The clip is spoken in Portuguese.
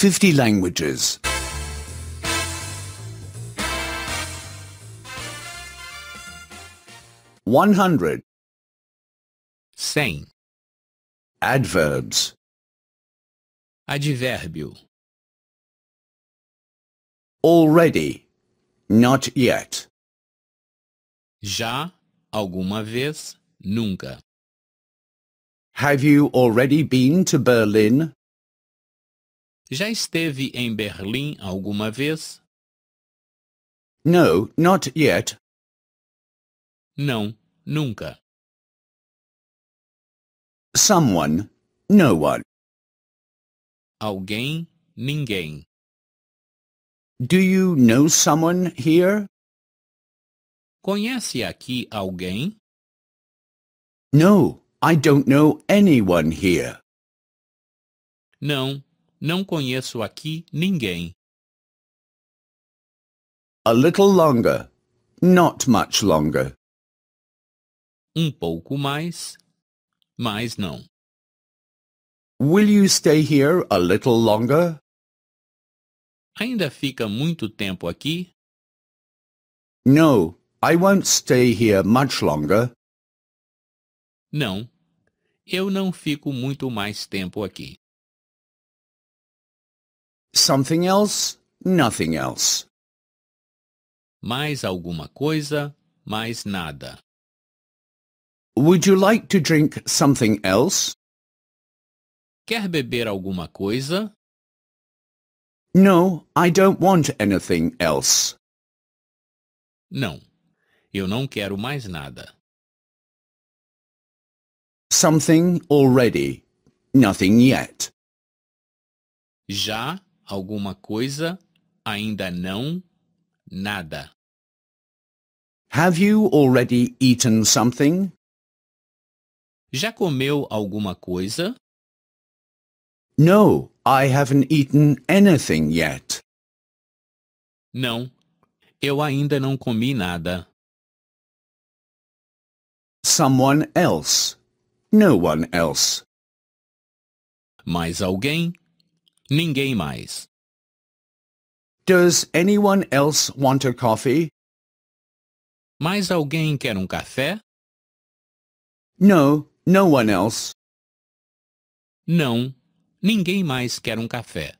50 languages. 100 100 Adverbs Advérbio Already Not yet Já, alguma vez, nunca Have you already been to Berlin? Já esteve em Berlim alguma vez? No, not yet. Não, nunca. Someone, no one. Alguém, ninguém. Do you know someone here? Conhece aqui alguém? No, I don't know anyone here. Não, não conheço aqui ninguém. A little longer. Not much longer. Um pouco mais, mas não. Will you stay here a little longer? Ainda fica muito tempo aqui? No, I won't stay here much longer. Não, eu não fico muito mais tempo aqui. something else, nothing else. Mais alguma coisa, mais nada. Would you like to drink something else? Quer beber alguma coisa? No, I don't want anything else. Não, eu não quero mais nada. Something already, nothing yet. Já alguma coisa, ainda não, nada. Have you already eaten something? Já comeu alguma coisa? No, I haven't eaten anything yet. Não, eu ainda não comi nada. Someone else. No one else. Mais alguém? Ninguém mais. Does anyone else want a coffee? Mais alguém quer um café? No, no one else. Não, ninguém mais quer um café.